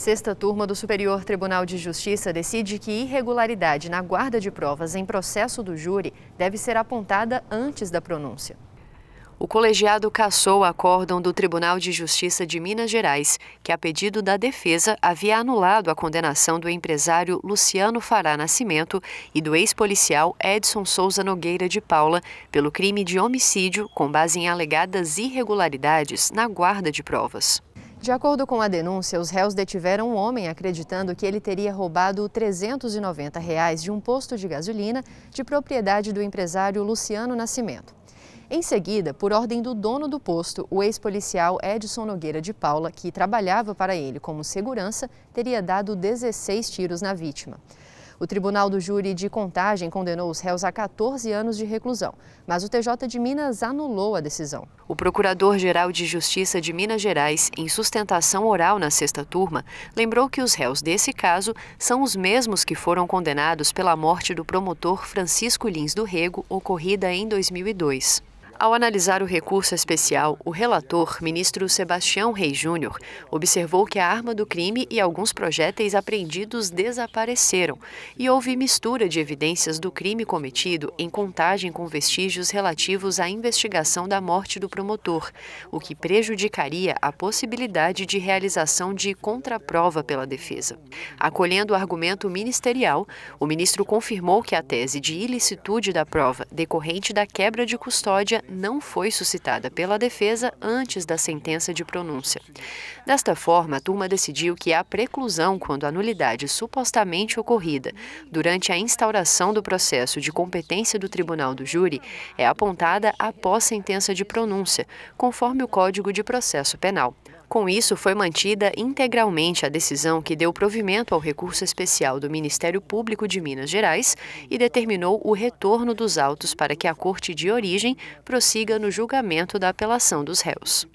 Sexta turma do Superior Tribunal de Justiça decide que irregularidade na guarda de provas em processo do júri deve ser apontada antes da pronúncia. O colegiado cassou o acórdão do Tribunal de Justiça de Minas Gerais, que, a pedido da defesa, havia anulado a condenação do empresário Luciano Fará Nascimento e do ex-policial Edson Souza Nogueira de Paula pelo crime de homicídio com base em alegadas irregularidades na guarda de provas. De acordo com a denúncia, os réus detiveram um homem acreditando que ele teria roubado R$ 390 reais de um posto de gasolina de propriedade do empresário Luciano Nascimento. Em seguida, por ordem do dono do posto, o ex-policial Edson Nogueira de Paula, que trabalhava para ele como segurança, teria dado 16 tiros na vítima. O Tribunal do Júri de Contagem condenou os réus a 14 anos de reclusão, mas o TJ de Minas anulou a decisão. O Procurador-Geral de Justiça de Minas Gerais, em sustentação oral na sexta turma, lembrou que os réus desse caso são os mesmos que foram condenados pela morte do promotor Francisco Lins do Rego, ocorrida em 2002. Ao analisar o recurso especial, o relator, ministro Sebastião Rei Júnior, observou que a arma do crime e alguns projéteis apreendidos desapareceram e houve mistura de evidências do crime cometido em contagem com vestígios relativos à investigação da morte do promotor, o que prejudicaria a possibilidade de realização de contraprova pela defesa. Acolhendo o argumento ministerial, o ministro confirmou que a tese de ilicitude da prova decorrente da quebra de custódia não foi suscitada pela defesa antes da sentença de pronúncia. Desta forma, a turma decidiu que há preclusão quando a nulidade supostamente ocorrida durante a instauração do processo de competência do tribunal do júri é apontada após sentença de pronúncia, conforme o Código de Processo Penal. Com isso, foi mantida integralmente a decisão que deu provimento ao recurso especial do Ministério Público de Minas Gerais e determinou o retorno dos autos para que a corte de origem prossiga no julgamento da apelação dos réus.